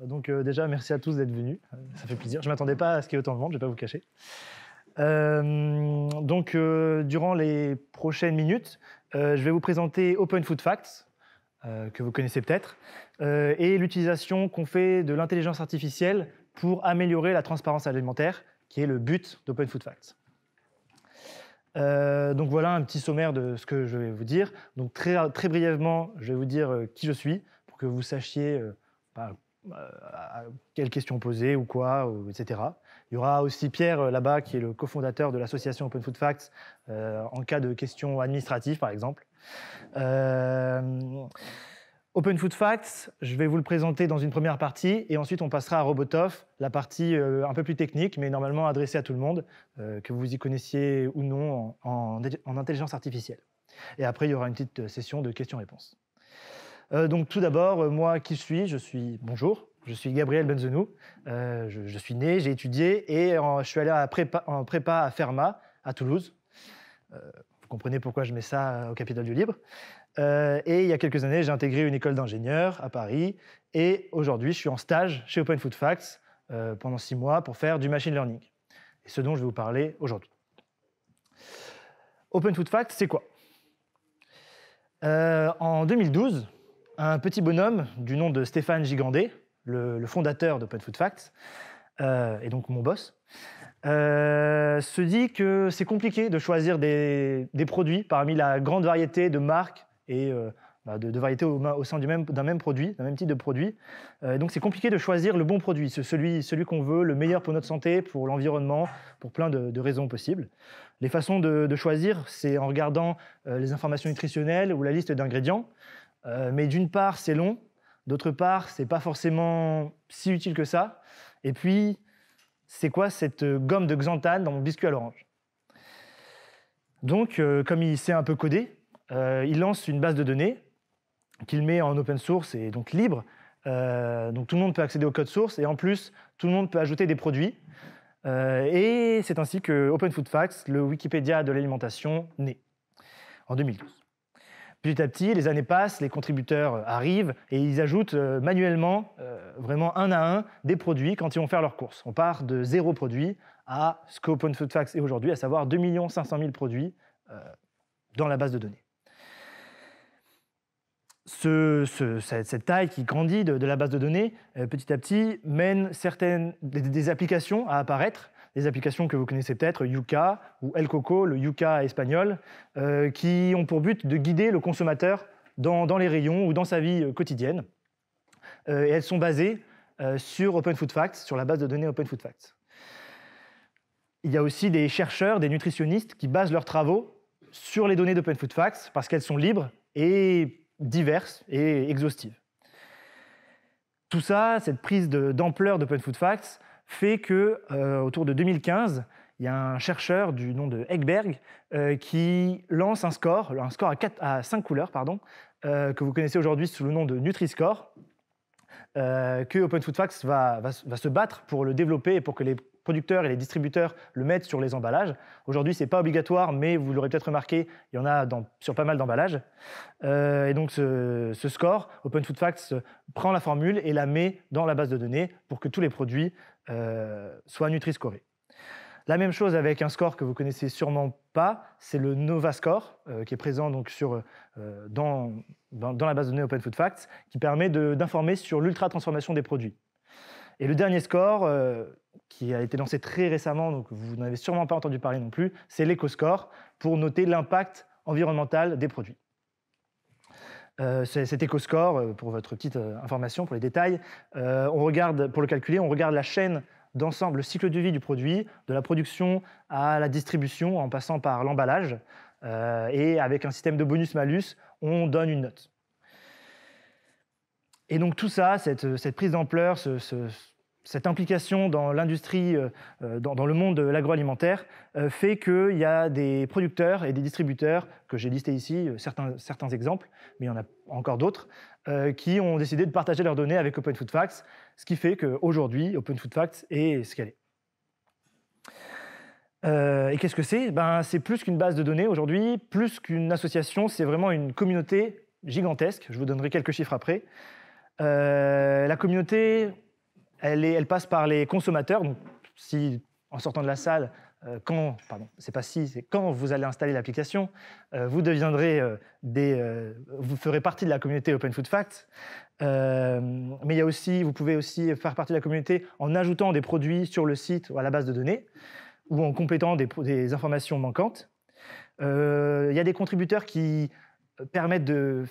Donc euh, déjà, merci à tous d'être venus. Euh, ça fait plaisir. Je ne m'attendais pas à ce qu'il y ait autant de monde, je ne vais pas vous cacher. Euh, donc, durant les prochaines minutes, je vais vous présenter Open Food Facts, que vous connaissez peut-être, et l'utilisation qu'on fait de l'intelligence artificielle pour améliorer la transparence alimentaire, qui est le but d'Open Food Facts. donc voilà un petit sommaire de ce que je vais vous dire. Donc très, très brièvement, je vais vous dire qui je suis pour que vous sachiez bah, euh, à quelles questions poser ou quoi, etc. Il y aura aussi Pierre euh, là-bas, qui est le cofondateur de l'association Open Food Facts, euh, en cas de questions administratives, par exemple. Open Food Facts, je vais vous le présenter dans une première partie, et ensuite on passera à Robotov, la partie un peu plus technique, mais normalement adressée à tout le monde, que vous y connaissiez ou non en intelligence artificielle. Et après, il y aura une petite session de questions-réponses. Euh, donc tout d'abord, euh, moi qui suis Je suis bonjour. Je suis Gabriel Benzenou. Euh, je, suis né, j'ai étudié et je suis allé à prépa, en prépa à Fermat, à Toulouse. vous comprenez pourquoi je mets ça au capital du Libre. et il y a quelques années, j'ai intégré une école d'ingénieurs à Paris. Et aujourd'hui, je suis en stage chez Open Food Facts pendant six mois pour faire du machine learning. Et ce dont je vais vous parler aujourd'hui. Open Food Facts, c'est quoi En 2012, un petit bonhomme du nom de Stéphane Gigandet, le, fondateur d'Open Food Facts, euh, et donc mon boss, euh, se dit que c'est compliqué de choisir des, produits parmi la grande variété de marques et euh, bah, de, variétés au, sein d'un même, produit, d'un même type de produit. donc c'est compliqué de choisir le bon produit, celui, qu'on veut, le meilleur pour notre santé, pour l'environnement, pour plein de, raisons possibles. Les façons de choisir, c'est en regardant les informations nutritionnelles ou la liste d'ingrédients. Euh, mais d'une part, c'est long. D'autre part, c'est pas forcément si utile que ça. Et puis, c'est quoi cette euh, gomme de xanthane dans mon biscuit à l'orange Donc, euh, comme il sait un peu coder, il lance une base de données qu'il met en open source et donc libre. donc, tout le monde peut accéder au code source et en plus, tout le monde peut ajouter des produits. et c'est ainsi que Open Food Facts, le Wikipédia de l'alimentation, naît en 2012. Petit à petit, les années passent, les contributeurs euh, arrivent et ils ajoutent euh, manuellement, euh, vraiment un à un, des produits quand ils vont faire leurs courses. On part de zéro produit à ce qu'Open Food Facts est aujourd'hui, à savoir 2 500 000 produits dans la base de données. cette, taille qui grandit de, la base de données, petit à petit, mène certaines des applications à apparaître les applications que vous connaissez peut-être, Yuka ou El Coco, le Yuka espagnol, euh, qui ont pour but de guider le consommateur dans, les rayons ou dans sa vie euh, quotidienne. Euh, et elles sont basées sur Open Food Facts, sur la base de données Open Food Facts. Il y a aussi des chercheurs, des nutritionnistes qui basent leurs travaux sur les données d'Open Food Facts parce qu'elles sont libres et diverses et exhaustives. Tout ça, cette prise d'ampleur d'Open Food Facts, fait que euh, autour de 2015, il y a un chercheur du nom de Egberg euh, qui lance un score, un score à, 4, 5 couleurs, pardon, euh, que vous connaissez aujourd'hui sous le nom de Nutri-Score, que Open Food Facts va, va, se battre pour le développer et pour que les producteurs et les distributeurs le mettent sur les emballages. Aujourd'hui, ce n'est pas obligatoire, mais vous l'aurez peut-être remarqué, il y en a sur pas mal d'emballages. Euh, et donc, ce, score, Open Food Facts euh, prend la formule et la met dans la base de données pour que tous les produits euh, soient Nutri-scorés. La même chose avec un score que vous connaissez sûrement pas, c'est le Nova Score, qui est présent donc sur, dans, dans, dans, la base de données Open Food Facts, qui permet d'informer sur l'ultra-transformation des produits. Et le dernier score, euh, qui a été lancé très récemment, donc vous n'avez sûrement pas entendu parler non plus, c'est l'éco-score pour noter l'impact environnemental des produits. Euh, cet éco-score, euh, pour votre petite information, pour les détails, on regarde, pour le calculer, on regarde la chaîne d'ensemble, le cycle de vie du produit, de la production à la distribution, en passant par l'emballage. et avec un système de bonus-malus, on donne une note. Et donc tout ça, cette, euh, prise d'ampleur, cette implication dans l'industrie, euh, euh, dans, le monde de l'agroalimentaire, fait qu'il y a des producteurs et des distributeurs, que j'ai listés ici, certains, exemples, mais il y en a encore d'autres, qui ont décidé de partager leurs données avec Open Food Facts, ce qui fait qu'aujourd'hui, Open Food Facts est ce qu'elle est. et qu'est-ce que c'est ben, C'est plus qu'une base de données aujourd'hui, plus qu'une association, c'est vraiment une communauté gigantesque. Je vous donnerai quelques chiffres après. Euh, la communauté, elle, passe par les consommateurs. si en sortant de la salle, euh, quand, c'est pas si, c'est quand vous allez installer l'application, euh, vous deviendrez des, vous ferez partie de la communauté Open Food Facts. mais il y aussi, vous pouvez aussi faire partie de la communauté en ajoutant des produits sur le site ou à la base de données, ou en complétant des informations manquantes. Il y a des contributeurs qui permettent de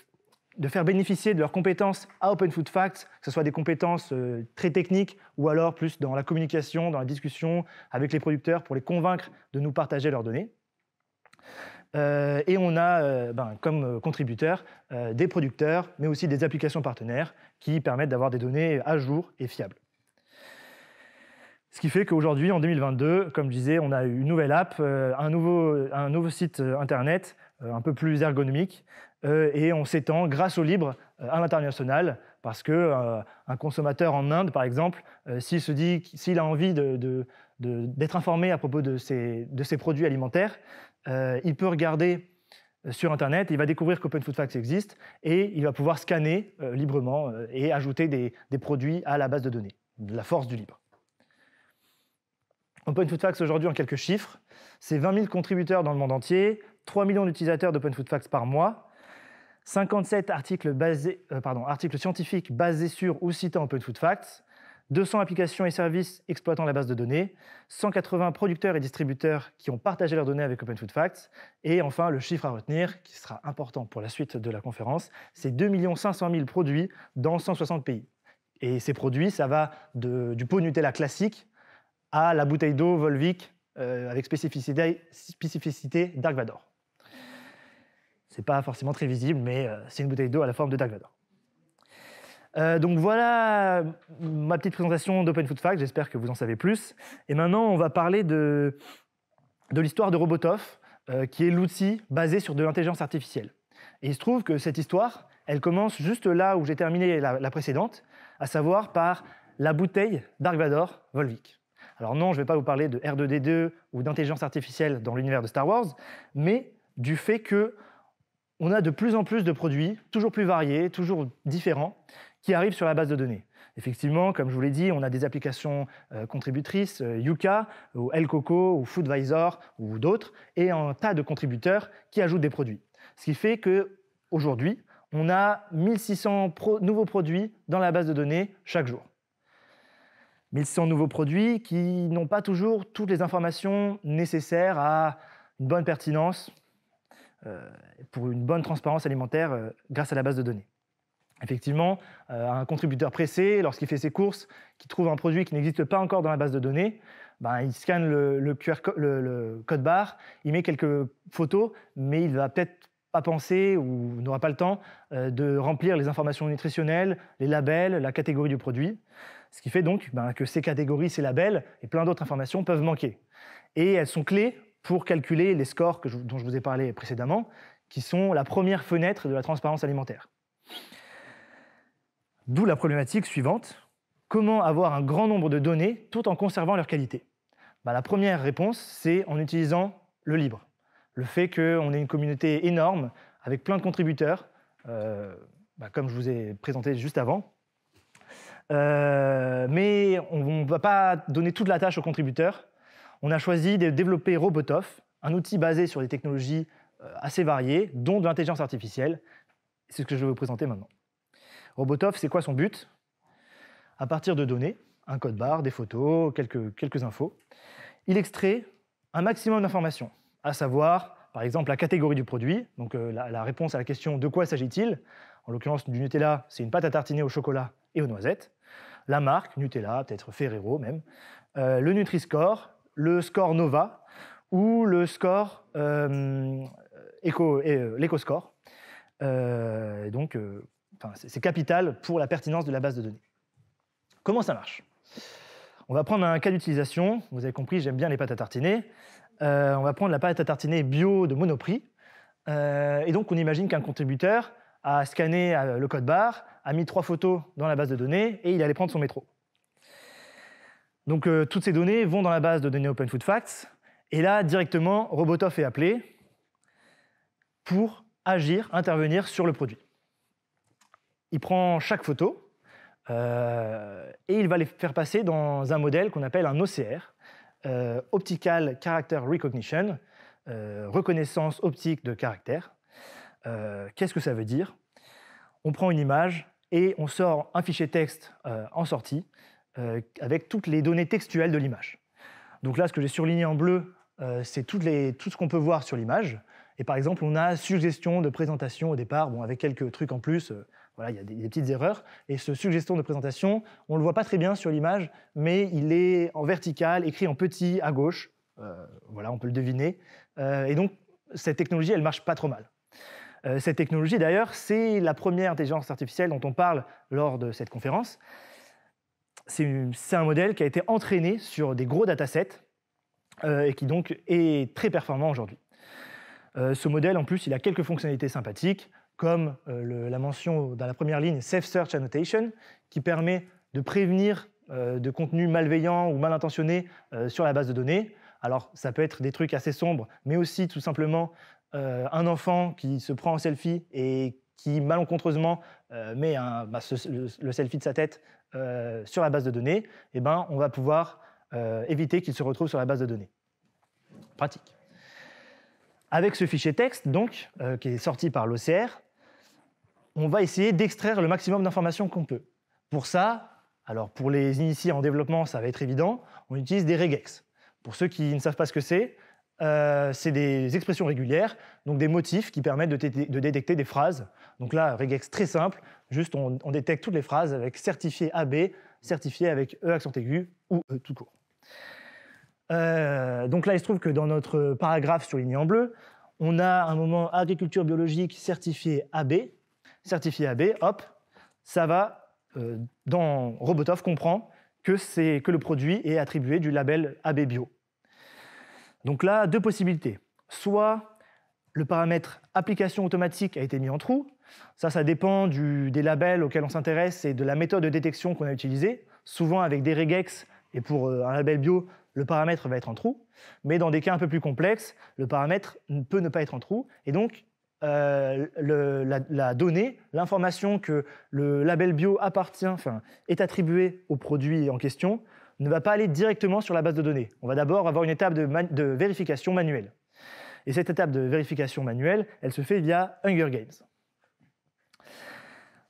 de faire bénéficier de leurs compétences à Open Food Facts, que ce soit des compétences euh, très techniques ou alors plus dans la communication, dans la discussion avec les producteurs pour les convaincre de nous partager leurs données. Euh, et on a euh, ben, comme contributeurs des producteurs, mais aussi des applications partenaires qui permettent d'avoir des données à jour et fiables. Ce qui fait qu'aujourd'hui, en 2022, comme je disais, on a une nouvelle app, un nouveau, un nouveau site internet, euh, un peu plus ergonomique, euh, et on s'étend grâce au libre euh, à l'international, parce qu'un un consommateur en Inde, par exemple, s'il se dit, s'il a envie d'être informé à propos de ses, produits alimentaires, il peut regarder sur Internet, il va découvrir qu'Open Food Facts existe et il va pouvoir scanner librement et ajouter des, produits à la base de données, de la force du libre. Open Food Facts aujourd'hui en quelques chiffres, c'est 20 000 contributeurs dans le monde entier, 3 millions d'utilisateurs d'Open Food Facts par mois, 57 articles, basés, euh, pardon, articles scientifiques basés sur ou citant Open Food Facts, 200 applications et services exploitant la base de données, 180 producteurs et distributeurs qui ont partagé leurs données avec Open Food Facts, et enfin le chiffre à retenir, qui sera important pour la suite de la conférence, c'est 2 500 000 produits dans 160 pays. Et ces produits, ça va du pot Nutella classique à la bouteille d'eau Volvic euh, avec spécificité, spécificité Dark Vador. C'est pas forcément très visible, mais euh, c'est une bouteille d'eau à la forme de Dark Vador. Euh, donc voilà ma petite présentation d'Open Food Facts. J'espère que vous en savez plus. Et maintenant, on va parler de, l'histoire de Robotov, euh, qui est l'outil basé sur de l'intelligence artificielle. Et il se trouve que cette histoire, elle commence juste là où j'ai terminé la, la, précédente, à savoir par la bouteille Dark Vador Volvic. Alors non, je ne vais pas vous parler de R2D2 ou d'intelligence artificielle dans l'univers de Star Wars, mais du fait que on a de plus en plus de produits, toujours plus variés, toujours différents, qui arrivent sur la base de données. Effectivement, comme je vous l'ai dit, on a des applications euh, contributrices, euh, Yuka, ou El ou Foodvisor, ou d'autres, et un tas de contributeurs qui ajoutent des produits. Ce qui fait qu'aujourd'hui, on a 1600 nouveaux produits dans la base de données chaque jour. 1600 nouveaux produits qui n'ont pas toujours toutes les informations nécessaires à une bonne pertinence, euh, pour une bonne transparence alimentaire euh, grâce à la base de données. Effectivement, euh, un contributeur pressé, lorsqu'il fait ses courses, qui trouve un produit qui n'existe pas encore dans la base de données, ben, il scanne le, QR, le, code barre, il met quelques photos, mais il va peut-être pas penser ou n'aura pas le temps de remplir les informations nutritionnelles, les labels, la catégorie du produit. Ce qui fait donc ben, que ces catégories, ces labels et plein d'autres informations peuvent manquer. Et elles sont clés pour calculer les scores dont je vous ai parlé précédemment, qui sont la première fenêtre de la transparence alimentaire. D'où la problématique suivante, comment avoir un grand nombre de données tout en conservant leur qualité bah, La première réponse, c'est en utilisant le libre. Le fait qu'on ait une communauté énorme, avec plein de contributeurs, euh, bah, comme je vous ai présenté juste avant. Euh, mais on ne va pas donner toute la tâche aux contributeurs, on a choisi de développer Robotov, un outil basé sur des technologies euh, assez variées, dont de l'intelligence artificielle. C'est ce que je vais vous présenter maintenant. Robotov, c'est quoi son but À partir de données, un code barre, des photos, quelques, quelques infos, il extrait un maximum d'informations, à savoir, par exemple, la catégorie du produit, donc euh, la, réponse à la question de quoi s'agit-il. En l'occurrence, du Nutella, c'est une pâte à tartiner au chocolat et aux noisettes. La marque, Nutella, peut-être Ferrero même. Euh, le Nutri-Score, le score Nova ou le score éco, euh, euh, l'éco-score. Euh, donc, c'est capital pour la pertinence de la base de données. Comment ça marche On va prendre un cas d'utilisation. Vous avez compris, j'aime bien les pâtes à tartiner. on va prendre la pâte à tartiner bio de Monoprix. et donc, on imagine qu'un contributeur a scanné le code barre, a mis trois photos dans la base de données et il allait prendre son métro. Donc euh, toutes ces données vont dans la base de données Open Food Facts. Et là, directement, Robotov est appelé pour agir, intervenir sur le produit. Il prend chaque photo euh, et il va les faire passer dans un modèle qu'on appelle un OCR, euh, Optical Character Recognition, reconnaissance optique de caractère. Qu'est-ce que ça veut dire On prend une image et on sort un fichier texte en sortie euh, avec toutes les données textuelles de l'image. Donc là, ce que j'ai surligné en bleu, euh, c'est tout ce qu'on peut voir sur l'image. Et par exemple, on a suggestion de présentation au départ, bon, avec quelques trucs en plus, euh, voilà, il y a des, petites erreurs. Et ce suggestion de présentation, on ne le voit pas très bien sur l'image, mais il est en vertical, écrit en petit à gauche. voilà, on peut le deviner. et donc, cette technologie, elle marche pas trop mal cette technologie, d'ailleurs, c'est la première intelligence artificielle dont on parle lors de cette conférence c'est un modèle qui a été entraîné sur des gros datasets euh, et qui donc est très performant aujourd'hui. Euh, ce modèle, en plus, il a quelques fonctionnalités sympathiques, comme euh, la mention dans la première ligne Safe Search Annotation, qui permet de prévenir de contenus malveillants ou mal intentionnés sur la base de données. Alors, ça peut être des trucs assez sombres, mais aussi tout simplement un enfant qui se prend en selfie et qui malencontreusement euh, met bah, le, selfie de sa tête euh, sur la base de données, eh ben, on va pouvoir euh, éviter qu'il se retrouve sur la base de données. Pratique. Avec ce fichier texte, donc, qui est sorti par l'OCR, on va essayer d'extraire le maximum d'informations qu'on peut. Pour ça, alors pour les initiés en développement, ça va être évident, on utilise des regex. Pour ceux qui ne savent pas ce que c'est, euh, c'est des expressions régulières, donc des motifs qui permettent de, détecter des phrases. Donc là, regex très simple, juste on, détecte toutes les phrases avec certifié AB, certifié avec E accent aigu ou E tout court. Euh, donc là, il se trouve que dans notre paragraphe surligné en bleu, on a un moment agriculture biologique certifié AB, certifié AB, hop, ça va, euh, dans Robotov comprend que, que le produit est attribué du label AB Bio. Donc là, deux possibilités. Soit le paramètre application automatique a été mis en trou. Ça, ça dépend des labels auxquels on s'intéresse et de la méthode de détection qu'on a utilisée. Souvent avec des regex et pour euh, un label bio, le paramètre va être en trou. Mais dans des cas un peu plus complexes, le paramètre peut ne pas être en trou. Et donc, euh, la, la, donnée, l'information que le label bio appartient, enfin, est attribuée au produit en question, ne va pas aller directement sur la base de données. On va d'abord avoir une étape de, vérification manuelle. Et cette étape de vérification manuelle, elle se fait via Hunger Games.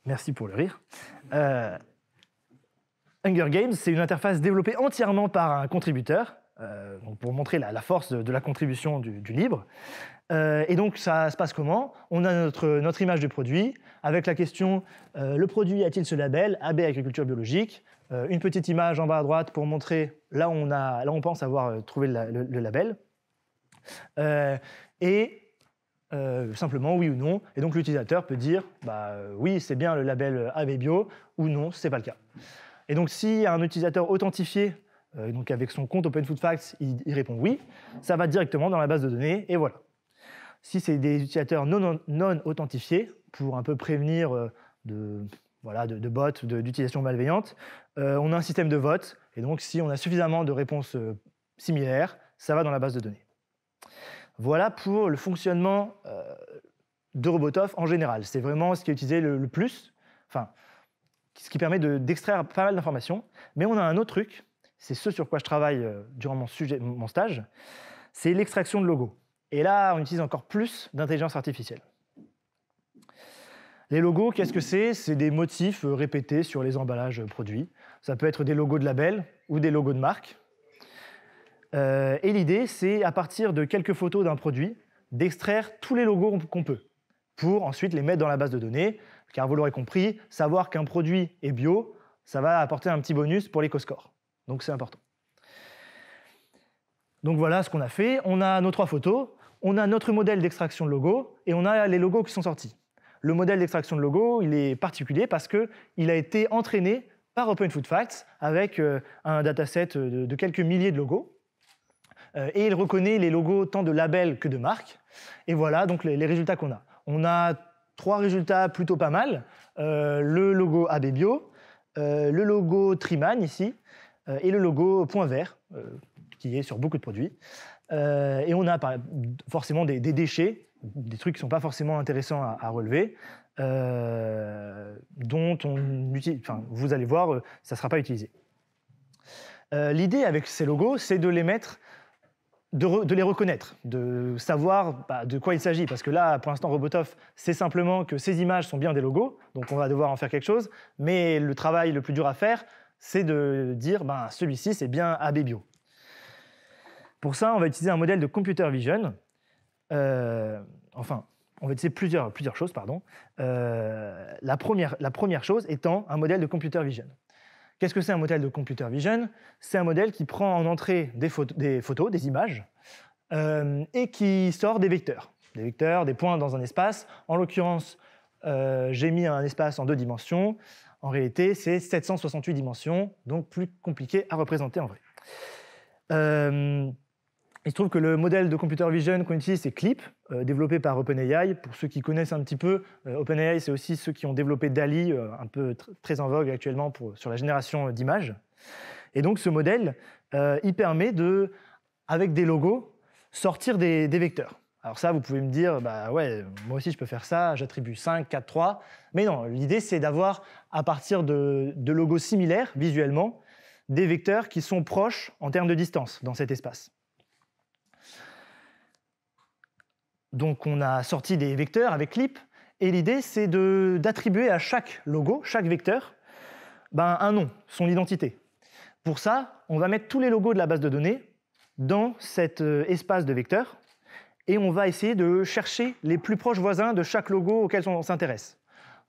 Merci pour le rire. Euh, Hunger Games, c'est une interface développée entièrement par un contributeur, euh, pour montrer la, force de, la contribution du, libre. Euh, et donc ça se passe comment On a notre, image de produit avec la question le produit a-t-il ce label AB agriculture biologique euh, une petite image en bas à droite pour montrer là où on, a, là on pense avoir euh, trouvé le, label. Euh, et simplement oui ou non. Et donc l'utilisateur peut dire bah, oui, c'est bien le label AB ou non, ce c'est pas le cas. Et donc si un utilisateur authentifié, donc avec son compte Open il, répond oui, ça va directement dans la base de données et voilà. Si c'est des utilisateurs non, non, authentifiés, pour un peu prévenir de, voilà, de bots, d'utilisation malveillante, euh, on a un système de vote, et donc si on a suffisamment de réponses euh, similaires, ça va dans la base de données. Voilà pour le fonctionnement euh, de Robotov en général. C'est vraiment ce qui est utilisé le, plus, enfin, ce qui permet d'extraire pas mal d'informations. Mais on a un autre truc, c'est ce sur quoi je travaille durant mon stage, c'est l'extraction de logos. Et là, on utilise encore plus d'intelligence artificielle. Les logos, qu'est-ce que c'est C'est des motifs répétés sur les emballages produits. Ça peut être des logos de label ou des logos de marque. Euh, et l'idée, c'est à partir de quelques photos d'un produit, d'extraire tous les logos qu'on peut, pour ensuite les mettre dans la base de données. Car vous l'aurez compris, savoir qu'un produit est bio, ça va apporter un petit bonus pour l'éco-score. Donc c'est important. Donc voilà ce qu'on a fait. On a nos trois photos, on a notre modèle d'extraction de logo et on a les logos qui sont sortis. Le modèle d'extraction de logo, il est particulier parce qu'il a été entraîné par Open Food Facts avec euh, un dataset euh, de, quelques milliers de logos. Euh, et il reconnaît les logos tant de labels que de marques. Et voilà donc les, résultats qu'on a. On a trois résultats plutôt pas mal. le logo AB Bio, le logo Triman ici, et le logo Point Vert, qui est sur beaucoup de produits. et on a forcément des, déchets, des trucs qui ne sont pas forcément intéressants à, à relever, euh, dont on utilise, enfin, vous allez voir, euh, ça ne sera pas utilisé. Euh, l'idée avec ces logos, c'est de les mettre, de, les reconnaître, de savoir bah, de quoi il s'agit. Parce que là, pour l'instant, Robotov, c'est simplement que ces images sont bien des logos, donc on va devoir en faire quelque chose. Mais le travail le plus dur à faire, c'est de dire, ben celui-ci, c'est bien AB Bio. Pour ça, on va utiliser un modèle de computer vision. enfin, on va dire plusieurs, choses. Pardon. Euh, la, première, chose étant un modèle de computer vision. Qu'est-ce que c'est un modèle de computer vision C'est un modèle qui prend en entrée des, photos, des images, euh, et qui sort des vecteurs. Des vecteurs, des points dans un espace. En l'occurrence, euh, j'ai mis un espace en deux dimensions. En réalité, c'est 768 dimensions, donc plus compliqué à représenter en vrai. Il se trouve que le modèle de computer vision qu'on utilise, c'est CLIP, euh, développé par OpenAI. Pour ceux qui connaissent un petit peu, euh, OpenAI, c'est aussi ceux qui ont développé DALI, euh, un peu très en vogue actuellement pour, sur la génération d'images. Et donc ce modèle, il permet de, avec des logos, sortir des, vecteurs. Alors ça, vous pouvez me dire, bah ouais, moi aussi je peux faire ça, j'attribue 5, 4, 3. Mais non, l'idée c'est d'avoir, à partir de logos similaires, visuellement, des vecteurs qui sont proches en termes de distance dans cet espace. Donc on a sorti des vecteurs avec clip, et l'idée c'est d'attribuer à chaque logo, chaque vecteur, ben, un nom, son identité. Pour ça, on va mettre tous les logos de la base de données dans cet euh, espace de vecteurs, et on va essayer de chercher les plus proches voisins de chaque logo auquel on s'intéresse.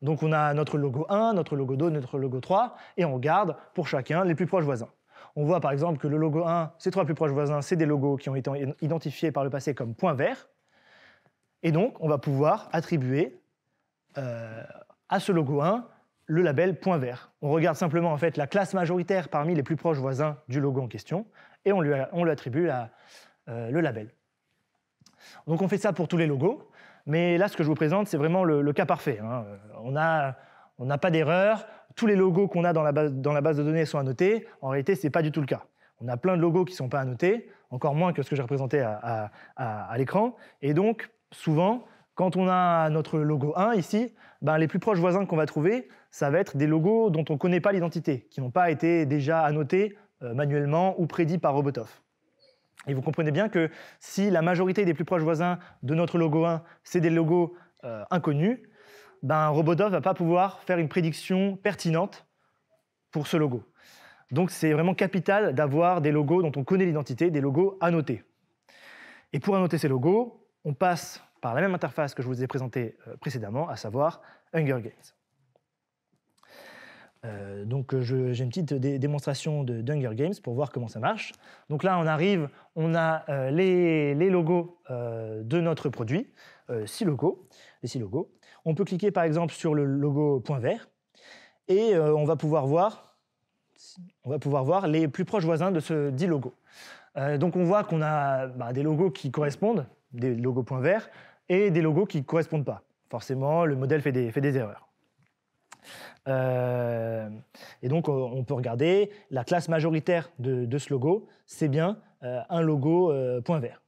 Donc on a notre logo 1, notre logo 2, notre logo 3, et on garde pour chacun les plus proches voisins. On voit par exemple que le logo 1, ces trois plus proches voisins, c'est des logos qui ont été identifiés par le passé comme points verts, et donc, on va pouvoir attribuer euh, à ce logo 1 le label point vert. On regarde simplement en fait la classe majoritaire parmi les plus proches voisins du logo en question et on lui, on lui attribue euh, le label. Donc on fait ça pour tous les logos, mais là ce que je vous présente c'est vraiment le, cas parfait. Hein. On n'a on pas d'erreur, tous les logos qu'on a dans la, base, dans la base de données sont annotés, en réalité ce n'est pas du tout le cas. On a plein de logos qui ne sont pas annotés, encore moins que ce que j'ai représenté à, à l'écran, et donc souvent, quand on a notre logo 1 ici, ben les plus proches voisins qu'on va trouver, ça va être des logos dont on ne connaît pas l'identité, qui n'ont pas été déjà annotés euh, manuellement ou prédits par Robotov. Et vous comprenez bien que si la majorité des plus proches voisins de notre logo 1, c'est des logos euh, inconnus, ben Robotov ne va pas pouvoir faire une prédiction pertinente pour ce logo. Donc c'est vraiment capital d'avoir des logos dont on connaît l'identité, des logos annotés. Et pour annoter ces logos, on passe par la même interface que je vous ai présentée euh, précédemment, à savoir Hunger Games. Euh, donc euh, j'ai une petite démonstration de Hunger Games pour voir comment ça marche. Donc là on arrive, on a les, logos de notre produit, six logos, les six logos. On peut cliquer par exemple sur le logo point vert et on va pouvoir voir, on va pouvoir voir les plus proches voisins de ce dit logo. donc on voit qu'on a bah, des logos qui correspondent, des logos point vert, et des logos qui ne correspondent pas. Forcément, le modèle fait des, des erreurs. Euh, et donc, on peut regarder la classe majoritaire de, ce logo, c'est bien euh, un logo euh, point vert.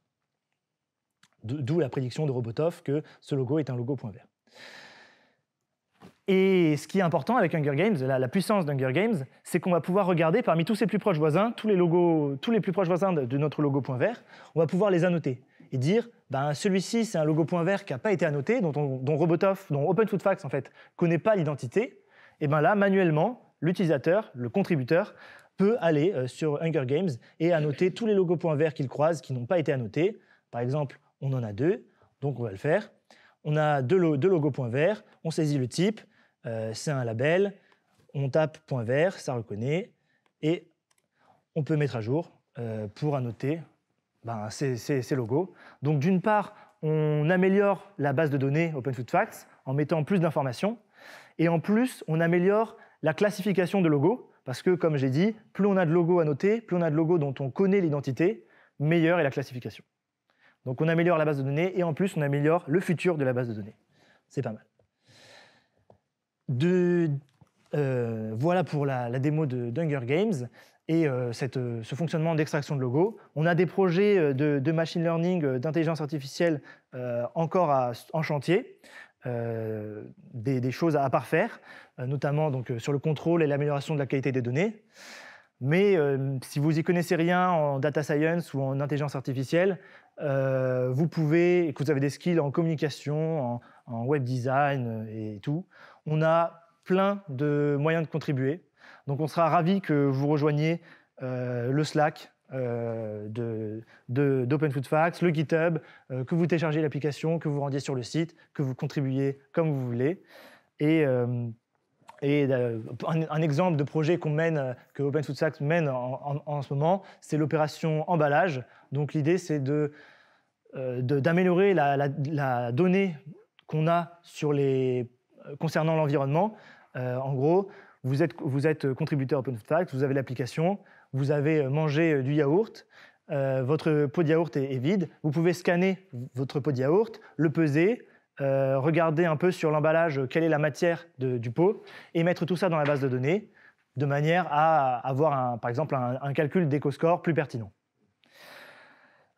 D'où la prédiction de Robotov que ce logo est un logo point vert. Et ce qui est important avec Hunger Games, la, puissance d'Hunger Games, c'est qu'on va pouvoir regarder parmi tous ses plus proches voisins, tous les logos, tous les plus proches voisins de, de notre logo point vert, on va pouvoir les annoter et dire ben, celui-ci, c'est un logo point vert qui n'a pas été annoté, dont, dont Robotoff, dont Open en fait, connaît pas l'identité, et bien là, manuellement, l'utilisateur, le contributeur, peut aller euh, sur Hunger Games et annoter tous les logos points verts qu'il croise qui n'ont pas été annotés. Par exemple, on en a deux, donc on va le faire. On a deux, logos points verts, on saisit le type, euh, c'est un label, on tape point vert, ça reconnaît, et on peut mettre à jour euh, pour annoter ben, ces logos. Donc d'une part, on améliore la base de données Open Food Facts en mettant plus d'informations. Et en plus, on améliore la classification de logos, parce que, comme j'ai dit, plus on a de logos à noter, plus on a de logos dont on connaît l'identité, meilleure est la classification. Donc on améliore la base de données et en plus, on améliore le futur de la base de données. C'est pas mal. Euh, voilà pour la, démo de Dunger Games et euh, cette, euh, ce fonctionnement d'extraction de logos. On a des projets euh, de, machine learning, d'intelligence artificielle encore en chantier, des, choses à, parfaire, notamment donc, sur le contrôle et l'amélioration de la qualité des données. Mais si vous y connaissez rien en data science ou en intelligence artificielle, vous pouvez, que vous avez des skills en communication, en web design et tout, on a plein de moyens de contribuer. Donc on sera ravi que vous rejoigniez euh, le Slack euh, d'Open de, Food Facts, le GitHub, euh, que vous téléchargez l'application, que vous rendiez sur le site, que vous contribuiez comme vous voulez. Et, euh, un, exemple de projet qu'on mène, que Open Food Facts mène en, ce moment, c'est l'opération emballage. Donc l'idée, c'est de d'améliorer la, donnée qu'on a sur les, concernant l'environnement. en gros, vous êtes, vous êtes contributeur OpenFacts, vous avez l'application, vous avez mangé du yaourt, euh, votre pot de yaourt est, vide. Vous pouvez scanner votre pot de yaourt, le peser, euh, regarder un peu sur l'emballage quelle est la matière du pot et mettre tout ça dans la base de données de manière à avoir, un, par exemple, un, calcul d'éco-score plus pertinent.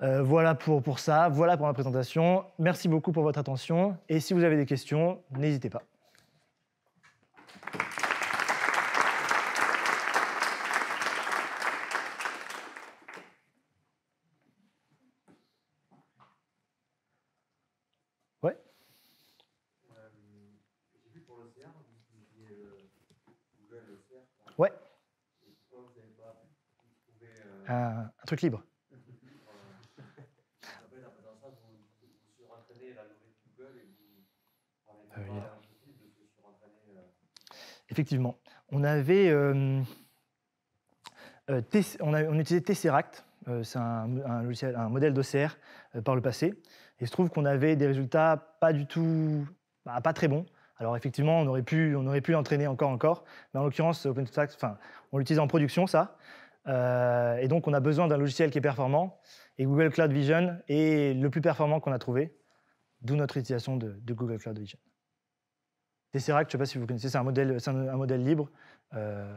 Euh, voilà pour, pour ça, voilà pour ma présentation. Merci beaucoup pour votre attention et si vous avez des questions, n'hésitez pas. libre. Euh, effectivement. On avait. Euh, euh, on, utilisait Tesseract, c'est un, logiciel, un modèle d'OCR par le passé. Et il se trouve qu'on avait des résultats pas du tout. Bah, pas très bons. Alors effectivement, on aurait pu, on aurait pu encore, encore. Mais en l'occurrence, OpenStack, enfin, on l'utilise en production, ça. Euh, et donc, on a besoin d'un logiciel qui est performant. Et Google Cloud Vision est le plus performant qu'on a trouvé, d'où notre utilisation de, Google Cloud Vision. Tesseract, je ne sais pas si vous connaissez, c'est un modèle, un modèle libre. Euh,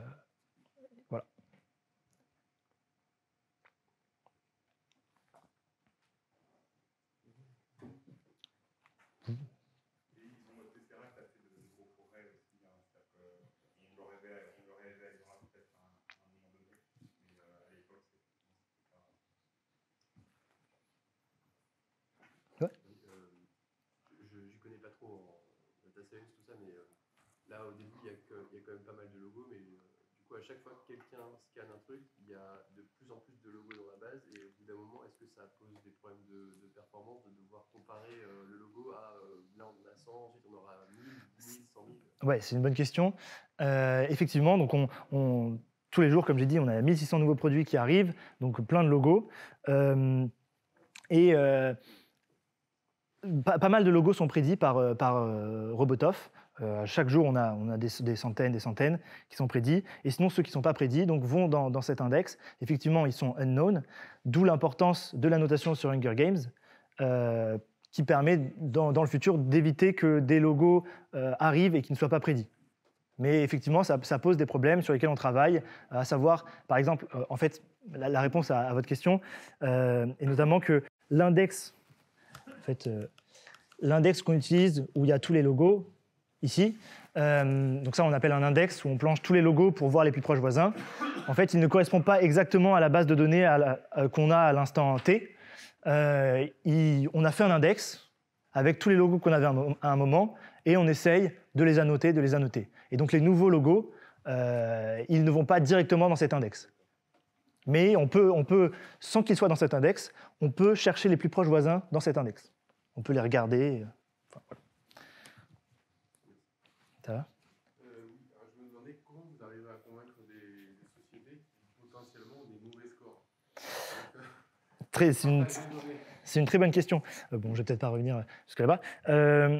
À chaque fois que quelqu'un scanne un truc, il y a de plus en plus de logos dans la base. Et au bout d'un moment, est-ce que ça pose des problèmes de, performance de devoir comparer euh, le logo à euh, là 100, ensuite on aura 1000, 1000, 100 000 Ouais, c'est une bonne question. Euh, effectivement, donc on, tous les jours, comme j'ai dit, on a 1600 nouveaux produits qui arrivent, donc plein de logos. et. Pas, mal de logos sont prédits par, par Robotov. Euh, chaque jour, on a, des, centaines, des centaines qui sont prédits. Et sinon, ceux qui ne sont pas prédits donc, vont dans, cet index. Effectivement, ils sont unknown, d'où l'importance de la notation sur Hunger Games. Euh, qui permet dans, le futur d'éviter que des logos euh, arrivent et qu'ils ne soient pas prédits. Mais effectivement, ça, pose des problèmes sur lesquels on travaille, à savoir, par exemple, en fait, la, réponse à, votre question, est notamment que l'index, en fait, l'index qu'on utilise où il y a tous les logos, ici. Euh, donc ça, on appelle un index où on planche tous les logos pour voir les plus proches voisins. En fait, il ne correspond pas exactement à la base de données euh, qu'on a à l'instant t. Euh, on a fait un index avec tous les logos qu'on avait à un moment et on essaye de les annoter, de les annoter. Et donc les nouveaux logos, ils ne vont pas directement dans cet index. Mais on peut, on peut sans qu'ils soient dans cet index, on peut chercher les plus proches voisins dans cet index. On peut les regarder. c'est une, très bonne question. Euh, bon, je vais peut-être pas revenir jusque là-bas. Euh,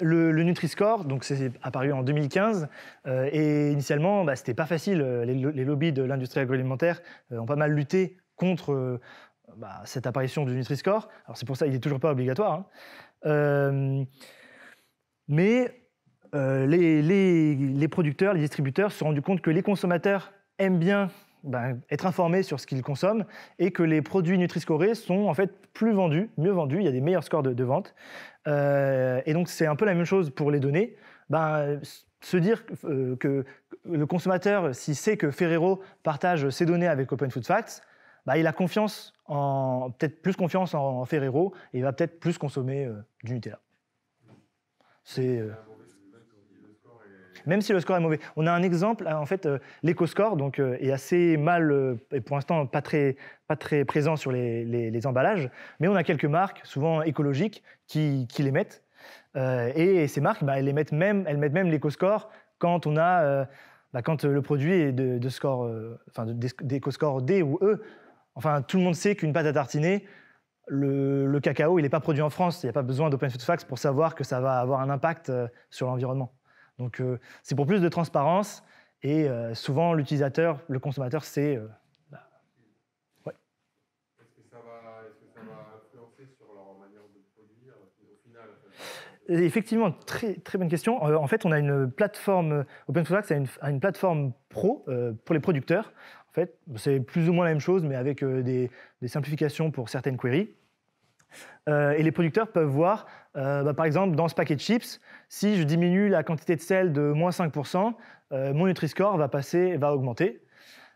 le, Nutri-Score, donc c'est apparu en 2015, euh, et initialement, ce bah, c'était pas facile. Les, lobbies de l'industrie agroalimentaire ont pas mal lutté contre bah, cette apparition du Nutri-Score. Alors c'est pour ça, qu'il n'est toujours pas obligatoire. Hein. mais les, les producteurs, les distributeurs se sont rendus compte que les consommateurs aiment bien ben, être informé sur ce qu'ils consomment et que les produits nutri score sont en fait plus vendus, mieux vendus, il y a des meilleurs scores de, vente. Euh, et donc c'est un peu la même chose pour les données. Ben, se dire euh, que, le consommateur, s'il sait que Ferrero partage ses données avec Open Food Facts, ben, il a confiance en peut-être plus confiance en, Ferrero et il va peut-être plus consommer euh, du Nutella. C'est même si le score est mauvais. On a un exemple, euh, en fait, euh, l'éco-score donc, euh, est assez mal, et pour l'instant pas très, pas très présent sur les, emballages, mais on a quelques marques, souvent écologiques, qui, qui les mettent. et, ces marques, bah, elles, les mettent même, elles mettent même l'éco-score quand on a... Bah, quand le produit est de, score, enfin, d'éco-score D ou E, enfin, tout le monde sait qu'une pâte à tartiner, le, le, cacao, il n'est pas produit en France. Il n'y a pas besoin d'Open Food Facts pour savoir que ça va avoir un impact sur l'environnement. Donc euh, c'est pour plus de transparence et euh, souvent l'utilisateur, le consommateur, c'est... Euh, bah, est-ce que ça va, influencer sur leur manière de produire au final Effectivement, très, très bonne question. En fait, on a une plateforme, open a une, une plateforme pro pour les producteurs. En fait, c'est plus ou moins la même chose, mais avec des, simplifications pour certaines queries. et les producteurs peuvent voir euh, bah, par exemple, dans ce paquet de chips, si je diminue la quantité de sel de moins 5%, euh, mon Nutri-Score va, passer, va augmenter.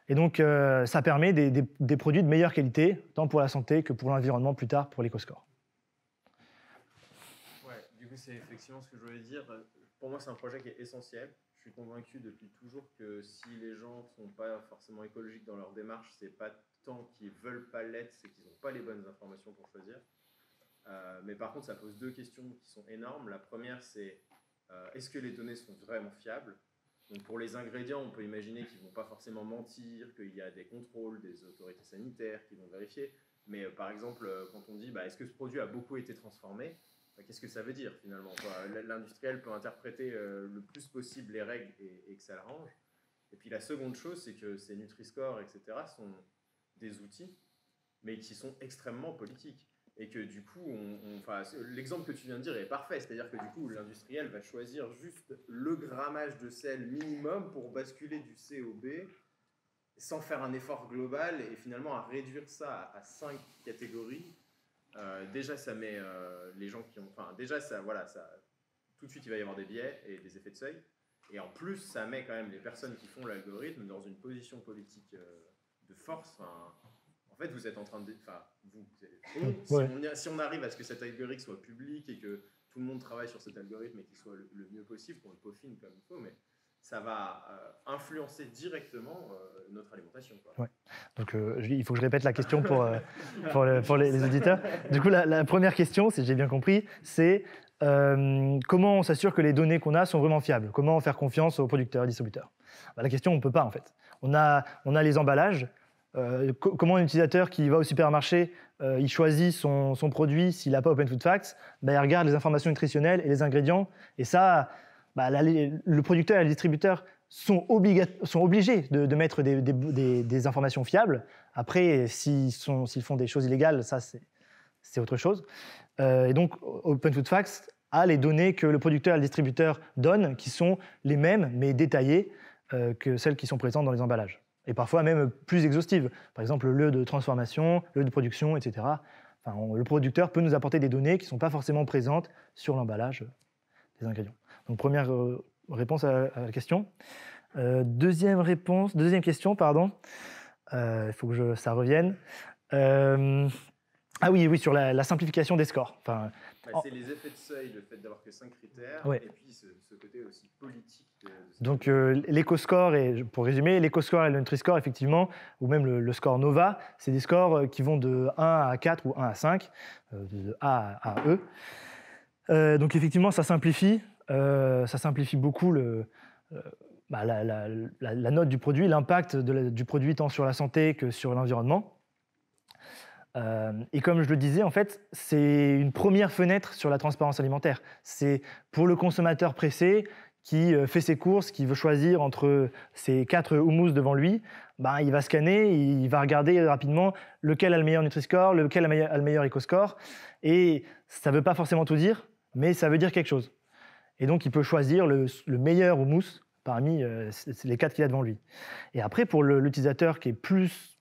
Et donc, euh, ça permet des, produits de meilleure qualité, tant pour la santé que pour l'environnement plus tard pour l'éco-score. Ouais, du coup, c'est effectivement ce que je voulais dire. Pour moi, c'est un projet qui est essentiel. Je suis convaincu depuis toujours que si les gens ne sont pas forcément écologiques dans leur démarche, n'est pas tant qu'ils veulent pas l'être, c'est qu'ils n'ont pas les bonnes informations pour choisir. Euh, mais par contre, ça pose deux questions qui sont énormes. La première, c'est euh, est-ce que les données sont vraiment fiables donc pour les ingrédients, on peut imaginer qu'ils ne vont pas forcément mentir, qu'il y a des contrôles des autorités sanitaires qui vont vérifier. Mais euh, par exemple, quand on dit bah, est-ce que ce produit a beaucoup été transformé bah, Qu'est-ce que ça veut dire finalement L'industriel peut interpréter le plus possible les règles et, et, que ça l'arrange. Et puis la seconde chose, c'est que ces Nutri-Score, etc., sont des outils, mais qui sont extrêmement politiques et que du coup, on, l'exemple que tu viens de dire est parfait, c'est-à-dire que du coup, l'industriel va choisir juste le grammage de sel minimum pour basculer du C au B sans faire un effort global et finalement à réduire ça à, cinq catégories. Euh, déjà, ça met euh, les gens qui ont, enfin, déjà, ça, voilà, ça, tout de suite, il va y avoir des biais et des effets de seuil. Et en plus, ça met quand même les personnes qui font l'algorithme dans une position politique euh, de force en fait, vous êtes en train de. Enfin, vous. si, on, arrive à ce que cet algorithme soit public et que tout le monde travaille sur cet algorithme et qu'il soit le, mieux possible, qu'on le peaufine comme il faut, mais ça va euh, influencer directement euh, notre alimentation. Quoi. Donc, euh, il faut que je répète la question pour, pour, les, auditeurs. Du coup, la, première question, si j'ai bien compris, c'est comment on s'assure que les données qu'on a sont vraiment fiables Comment faire confiance aux producteurs, distributeurs bah, La question, on ne peut pas en fait. On a, on a les emballages, euh, comment un utilisateur qui va au supermarché, euh, il choisit son, produit s'il n'a pas Open Food Facts, ben, il regarde les informations nutritionnelles et les ingrédients. Et ça, bah, le producteur et le distributeur sont, obligés de, mettre des, informations fiables. Après, s'ils font des choses illégales, ça, c'est autre chose. Euh, et donc, Open Food Facts a les données que le producteur et le distributeur donnent, qui sont les mêmes, mais détaillées que celles qui sont présentes dans les emballages et parfois même plus exhaustive. Par exemple, le lieu de transformation, le lieu de production, etc. Enfin, le producteur peut nous apporter des données qui ne sont pas forcément présentes sur l'emballage des ingrédients. Donc première euh, réponse à, la question. Euh, deuxième réponse, deuxième question, pardon. Euh, il faut que ça revienne. Euh, ah oui, oui, sur la, simplification des scores. Bah, c'est les effets de seuil, le fait d'avoir que 5 critères, et puis ce, côté aussi politique. Donc euh, l'éco-score, et, pour résumer, l'éco-score et le Nutri-score, effectivement, ou même le, score NOVA, c'est des scores euh, qui vont de 1 à 4 ou 1 à 5, euh, de A à, E. donc effectivement, ça simplifie, ça simplifie beaucoup bah, la, note du produit, l'impact du produit tant sur la santé que sur l'environnement. Euh, et comme je le disais, en fait, c'est une première fenêtre sur la transparence alimentaire. C'est pour le consommateur pressé qui euh, fait ses courses, qui veut choisir entre ces quatre houmous devant lui, ben, il va scanner, il va regarder rapidement lequel a le meilleur Nutri-Score, lequel a le meilleur Eco-Score. Et ça ne veut pas forcément tout dire, mais ça veut dire quelque chose. Et donc, il peut choisir le, meilleur houmous parmi euh, les quatre qu'il a devant lui. Et après, pour l'utilisateur qui est plus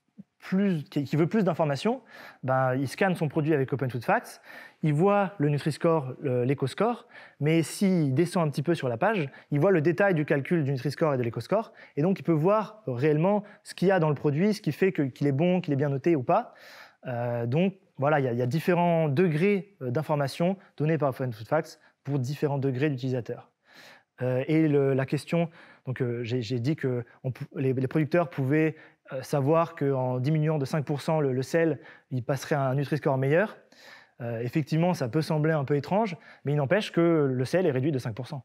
qui veut plus d'informations, ben, il scanne son produit avec Open Food Facts, il voit le Nutri-Score, leco score mais s'il descend un petit peu sur la page, il voit le détail du calcul du Nutri-Score et de leco score et donc il peut voir réellement ce qu'il y a dans le produit, ce qui fait qu'il est bon, qu'il est bien noté ou pas. Euh, donc voilà, il y, a, différents degrés euh, d'informations données par Open Food Facts pour différents degrés d'utilisateurs. Euh, et la question, donc euh, j'ai dit que les, producteurs pouvaient euh, savoir qu'en diminuant de 5% le, le, sel, ils passeraient à un Nutri-Score meilleur. effectivement, ça peut sembler un peu étrange, mais il n'empêche que le sel est réduit de 5%.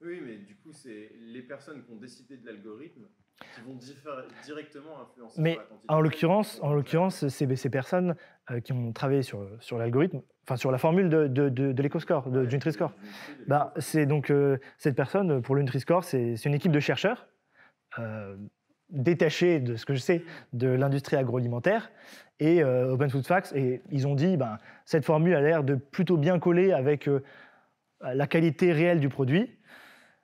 Oui, mais du coup, c'est les personnes qui ont décidé de l'algorithme qui vont directement influencer Mais en l'occurrence, en l'occurrence, ces, ces, personnes euh, qui ont travaillé sur, l'algorithme, enfin sur la formule de, de, de, du NutriScore, bah, c'est donc euh, cette personne pour le NutriScore, c'est une équipe de chercheurs euh, détachés de ce que je sais de l'industrie agroalimentaire et euh, Open Food Facts, et ils ont dit, bah, cette formule a l'air de plutôt bien coller avec la qualité réelle du produit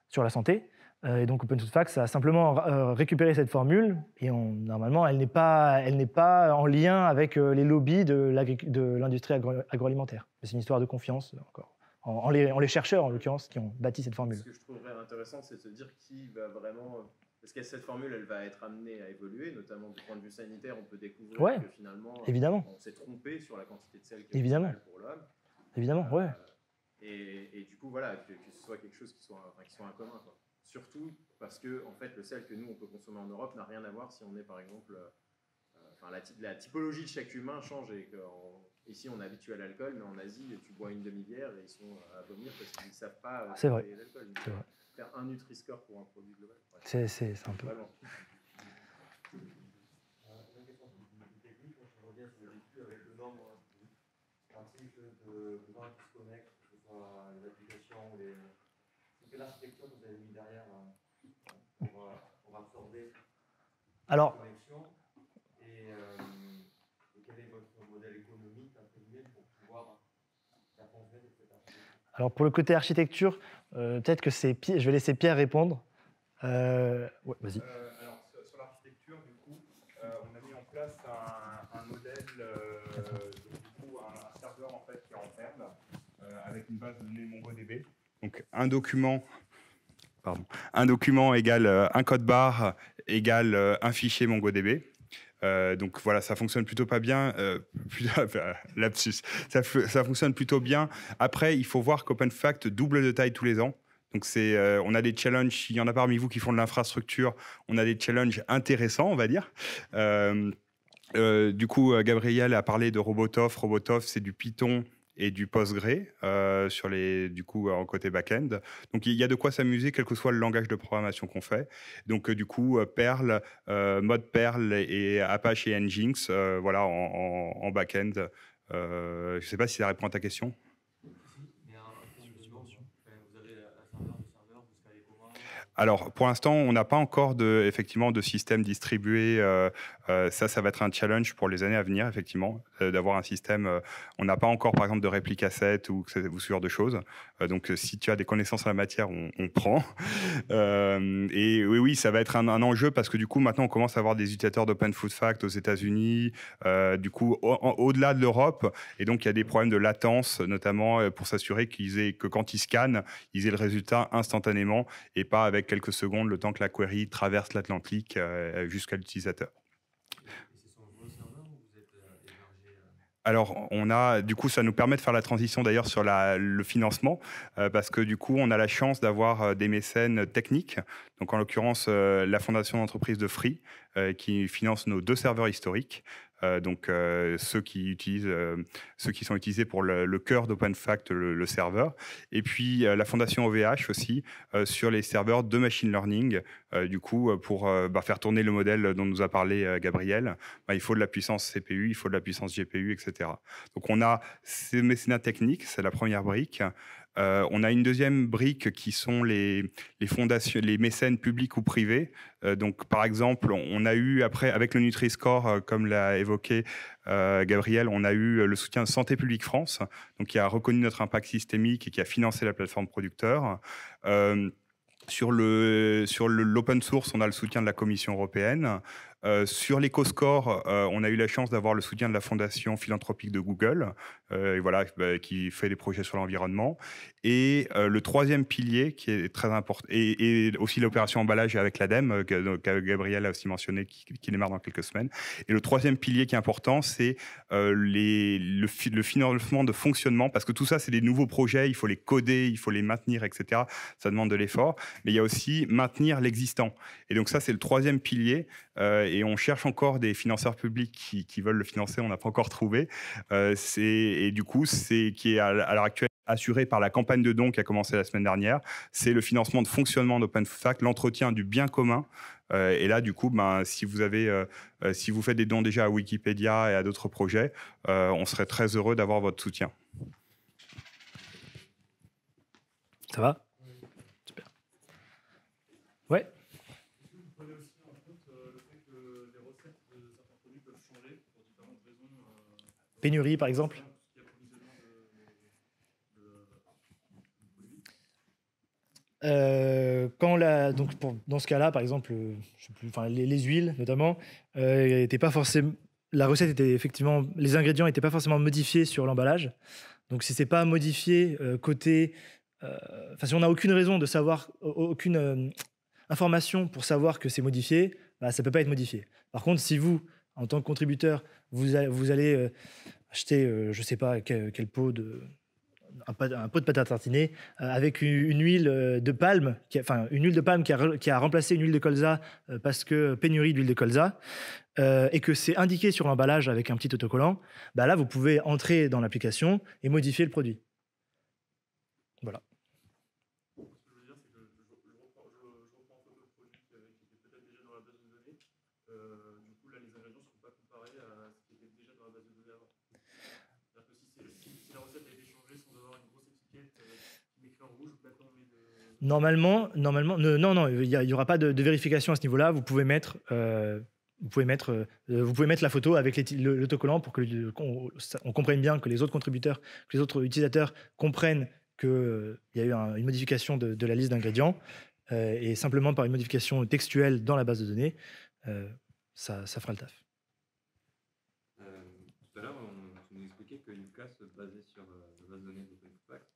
sur la santé. Euh, et donc Facts a simplement euh, récupéré cette formule et normalement elle n'est pas, pas en lien avec euh, les lobbies de, l'industrie agroalimentaire. C'est une histoire de confiance encore. En, les, chercheurs en l'occurrence qui ont bâti cette formule. Ce que je trouverais intéressant c'est de se dire qui va vraiment... Est-ce que cette formule, elle va être amenée à évoluer, notamment du point de vue sanitaire, on peut découvrir que finalement, évidemment. on s'est trompé sur la quantité de sel qui évidemment. est pour l'homme. Évidemment, ouais. Et, du coup, voilà, que, ce soit quelque chose qui soit, qui soit un commun. Quoi. Surtout parce que en fait, le sel que nous, on peut consommer en Europe n'a rien à voir si on est, par exemple, euh, euh, enfin, la, typologie de chaque humain change et ici, on est habitué à l'alcool, mais en Asie, tu bois une demi-bière et ils sont euh, à vomir parce qu'ils ne savent pas C'est vrai. l'alcool. Faire un Nutri-Score pour un produit global. C'est, c'est, c'est un peu. de qui se connectent, que ce soit les applications ou les, que l'architecture que vous avez mis derrière euh, pour, euh, pour absorber Alors, la connexion et, euh, et, quel est votre modèle économique pour pouvoir fonctionner cette architecture Alors, pour le côté architecture, euh, peut-être que c'est je vais laisser Pierre répondre. Euh, ouais, vas-y. Euh, alors, sur l'architecture, du coup, on a mis en place un, un modèle, du coup, un, serveur en fait qui en avec une base de données MongoDB. Donc un document, pardon, un document égale euh, un code barre égale euh, un fichier MongoDB. Euh, donc voilà, ça fonctionne plutôt pas bien. Ah, bah, lapsus. Ça, ça, fonctionne plutôt bien. Après, il faut voir qu'OpenFact double de taille tous les ans. Donc c'est, on a des challenges. Il y en a parmi vous qui font de l'infrastructure. On a des challenges intéressants, on va dire. du coup, Gabriel a parlé de Robotoff Robotov, c'est du Python et du Postgre euh, sur les du coup euh, en côté back-end. Donc il y a de quoi s'amuser quel que soit le langage de programmation qu'on fait. Donc euh, du coup Perl, mode Perl et Apache et Nginx voilà en, back-end. je sais pas si ça répond à ta question. Alors, pour l'instant, on n'a pas encore de, effectivement de système distribué euh, ça, ça va être un challenge pour les années à venir, effectivement, euh, d'avoir un système. Euh, on n'a pas encore, par exemple, de réplique 7 ou, ou ce genre de choses. donc, si tu as des connaissances en la matière, on, prend. et oui, ça va être un, enjeu parce que du coup, maintenant, on commence à avoir des utilisateurs d'Open Food Fact aux États-Unis, du coup, au-delà de l'Europe. Et donc, il y a des problèmes de latence, notamment pour s'assurer qu'ils aient, que quand ils scannent, ils aient le résultat instantanément et pas avec quelques secondes le temps que la query traverse l'Atlantique jusqu'à l'utilisateur alors, on a, du coup, ça nous permet de faire la transition d'ailleurs sur le financement, euh, parce que du coup, on a la chance d'avoir euh, des mécènes techniques. Donc, en l'occurrence, euh, la Fondation d'entreprise de Free, qui finance nos deux serveurs historiques. Euh, donc euh, ceux qui utilisent, euh, ceux qui sont utilisés pour le, cœur d'OpenFact, le, serveur, et puis la fondation OVH aussi sur les serveurs de machine learning. du coup, pour bah, faire tourner le modèle dont nous a parlé Gabriel, bah, il faut de la puissance CPU, il faut de la puissance GPU, etc. Donc on a ces mécénats techniques, c'est la première brique. Euh, on a une deuxième brique qui sont les, fondations, les mécènes publics ou privés. Euh, donc, par exemple, on a eu après avec le Nutri-Score, euh, comme l'a évoqué Gabriel, on a eu le soutien de Santé publique France, donc qui a reconnu notre impact systémique et qui a financé la plateforme producteur. sur sur l'open source, on a le soutien de la Commission européenne. Euh, sur l'écoscore, euh, on a eu la chance d'avoir le soutien de la fondation philanthropique de Google, euh, bah, qui fait des projets sur l'environnement. Et le troisième pilier qui est très important, et, aussi l'opération emballage avec l'ADEME, que, Gabriel a aussi mentionné, qui, démarre dans quelques semaines. Et le troisième pilier qui est important, c'est le, financement de fonctionnement, parce que tout ça, c'est des nouveaux projets, il faut les coder, il faut les maintenir, etc. Ça demande de l'effort. Mais il y a aussi maintenir l'existant. Et donc ça, c'est le troisième pilier et on cherche encore des financeurs publics qui, veulent le financer. On n'a pas encore trouvé. Euh, c'est et du coup, c'est qui est à, l'heure actuelle assuré par la campagne de dons qui a commencé la semaine dernière. C'est le financement de fonctionnement d'OpenFact, l'entretien du bien commun. Euh, et là, du coup, ben, euh, si vous faites des dons déjà à Wikipédia et à d'autres projets, on serait très heureux d'avoir votre soutien. Ça va Pénurie, par exemple euh, quand la, donc dans ce cas-là, par exemple, euh, les, huiles notamment, euh, pas forcément, la recette était effectivement, les ingrédients n'étaient pas forcément modifiés sur l'emballage. Donc si c'est pas modifié euh, côté, enfin si on n'a aucune raison de savoir, aucune information pour savoir que c'est modifié, bah, ça peut pas être modifié. Par contre, si vous en tant que contributeur, vous, allez euh, acheter, euh, je ne sais pas quel, pot de. Un, pot de pâte à tartiner euh, avec une, huile de palme, qui a, enfin une huile de palme qui a, remplacé une huile de colza parce que pénurie d'huile de colza et que c'est indiqué sur l'emballage avec un petit autocollant. Bah là, vous pouvez entrer dans l'application et modifier le produit. Voilà euh, du coup, là, les ingrédients ne pas comparés à ce qui était déjà dans la base de données avant. C'est-à-dire que si, la recette a été changée sans avoir une grosse étiquette euh, en rouge, vous bah, Normalement, normalement non, non, il n'y aura pas de, de, vérification à ce niveau-là. Vous pouvez mettre. Euh, vous pouvez, mettre, euh, vous pouvez mettre la photo avec l'autocollant pour que on, comprenne bien que les autres contributeurs, que les autres utilisateurs comprennent qu'il euh, y a eu une modification de, de la liste d'ingrédients euh, et simplement par une modification textuelle dans la base de données. Euh, ça, fera le taf. Euh, tout à l'heure, on nous expliquait que Yuka se basait sur euh, la base de données d'OpenFact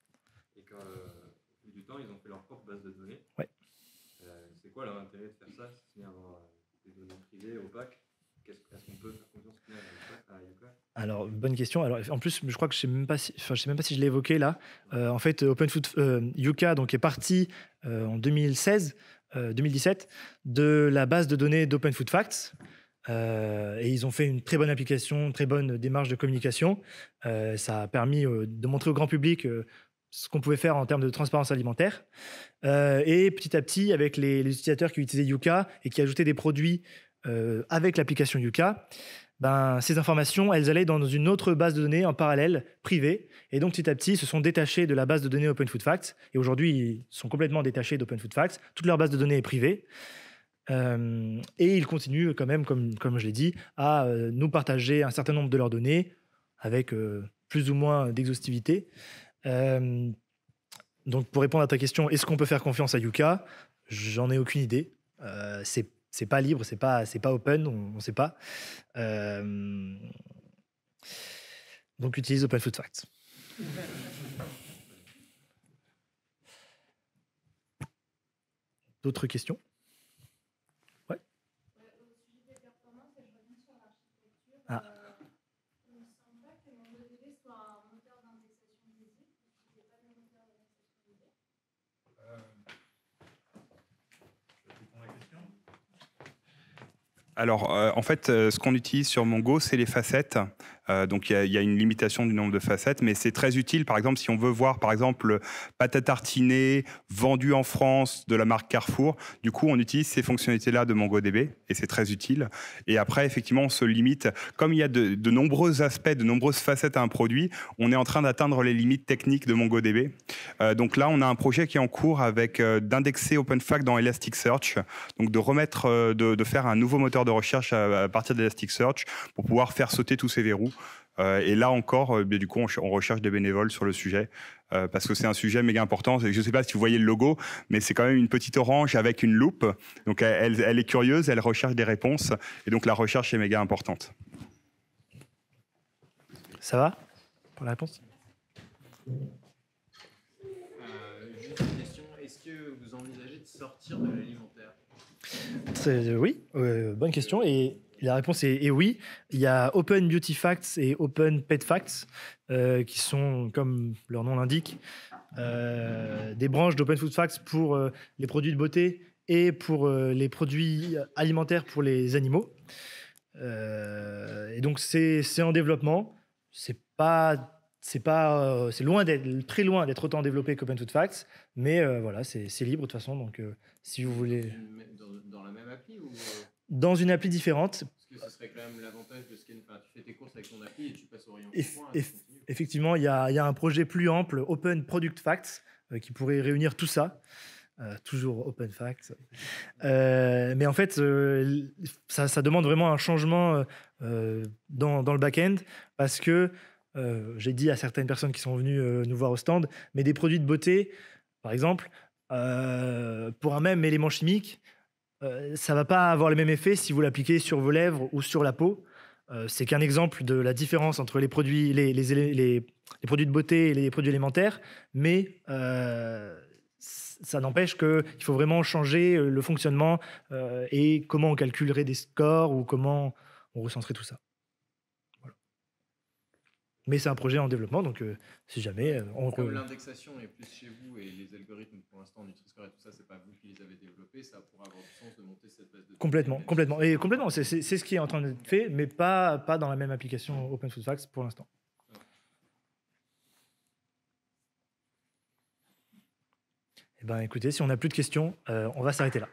et qu'au fil du temps, ils ont fait leur propre base de données. Ouais. c'est quoi leur intérêt de faire ça si avoir des données privées, opaques est-ce qu'on peut faire confiance à Yuka Alors, bonne question. Alors, en plus, je crois que je ne sais, même pas si, enfin, je même pas si je l'ai évoqué là. en fait, Open Food, Yuka donc, est parti en 2016 2017 euh, de la base de données d'Open Food Facts. Euh, et ils ont fait une très bonne application, très bonne démarche de communication. Euh, ça a permis de montrer au grand public ce qu'on pouvait faire en termes de transparence alimentaire. et petit à petit, avec les, les, utilisateurs qui utilisaient Yuka et qui ajoutaient des produits avec l'application Yuka, ben, ces informations, elles allaient dans une autre base de données en parallèle, privée. Et donc, petit à petit, se sont détachés de la base de données Open Food Facts. Et aujourd'hui, ils sont complètement détachés d'Open Food Facts. Toute leur base de données est privée. Euh, et ils continuent quand même, comme, comme je l'ai dit, à euh, nous partager un certain nombre de leurs données avec euh, plus ou moins d'exhaustivité. donc, pour répondre à ta question, est-ce qu'on peut faire confiance à Yuka J'en ai aucune idée. c'est c'est pas libre, c'est pas, c'est pas open, on ne sait pas. donc utilise Open Food Facts. D'autres questions Alors, euh, en fait, euh, ce qu'on utilise sur Mongo, c'est les facettes. Euh, donc il y, a une limitation du nombre de facettes, mais c'est très utile. Par exemple, si on veut voir, par exemple, pâte à tartiner vendue en France de la marque Carrefour, du coup, on utilise ces fonctionnalités-là de MongoDB et c'est très utile. Et après, effectivement, on se limite. Comme il y a de, nombreux aspects, de nombreuses facettes à un produit, on est en train d'atteindre les limites techniques de MongoDB. Euh, donc là, on a un projet qui est en cours avec euh, d'indexer OpenFact dans Elasticsearch, donc de remettre, de, faire un nouveau moteur de recherche à partir d'Elasticsearch pour pouvoir faire sauter tous ces verrous. Euh, et là encore, euh, du coup, on, recherche des bénévoles sur le sujet. Euh, parce que c'est un sujet méga important. Je ne sais pas si vous voyez le logo, mais c'est quand même une petite orange avec une loupe. Donc elle, est curieuse, elle recherche des réponses, et donc la recherche est méga importante. Ça va pour la réponse Juste une question. Est-ce que vous envisagez de sortir de l'alimentaire Oui, bonne question. Et la réponse est, oui. Il y a Open Beauty Facts et Open Pet Facts, euh, qui sont, comme leur nom l'indique, euh, des branches d'Open Food Facts pour euh, les produits de beauté et pour les produits alimentaires pour les animaux. et donc, c'est en développement. C'est pas c'est pas c'est loin d'être très loin d'être autant développé qu'Open Food Facts mais voilà c'est libre de toute façon donc si vous voulez dans, la même appli ou dans une appli différente. Parce que ce serait quand même l'avantage de Enfin, tu fais tes courses avec ton appli et tu passes au rayon. effectivement, il y, a un projet plus ample, Open Product Facts, euh, qui pourrait réunir tout ça. Euh, toujours open Facts. Euh, mais en fait, ça, demande vraiment un changement dans, dans, le back-end parce que j'ai dit à certaines personnes qui sont venues nous voir au stand, mais des produits de beauté, par exemple, pour un même élément chimique, euh, ça ne va pas avoir le même effet si vous l'appliquez sur vos lèvres ou sur la peau. Euh, c'est qu'un exemple de la différence entre les produits, les, les, produits de beauté et les produits alimentaires, mais euh, ça n'empêche qu'il faut vraiment changer le fonctionnement et comment on calculerait des scores ou comment on recenserait tout ça. Mais c'est un projet en développement, donc euh, si jamais. Euh, on... Comme l'indexation est plus chez vous et les algorithmes pour l'instant, Nutri-Score et tout ça, c'est pas vous qui les avez développés, ça pourra avoir du sens de monter cette base de données. Complètement, complètement. Et complètement, c'est ce qui est en train d'être fait, mais pas, dans la même application Open pour l'instant. Ah. Eh ben, écoutez, si on n'a plus de questions, euh, on va s'arrêter là.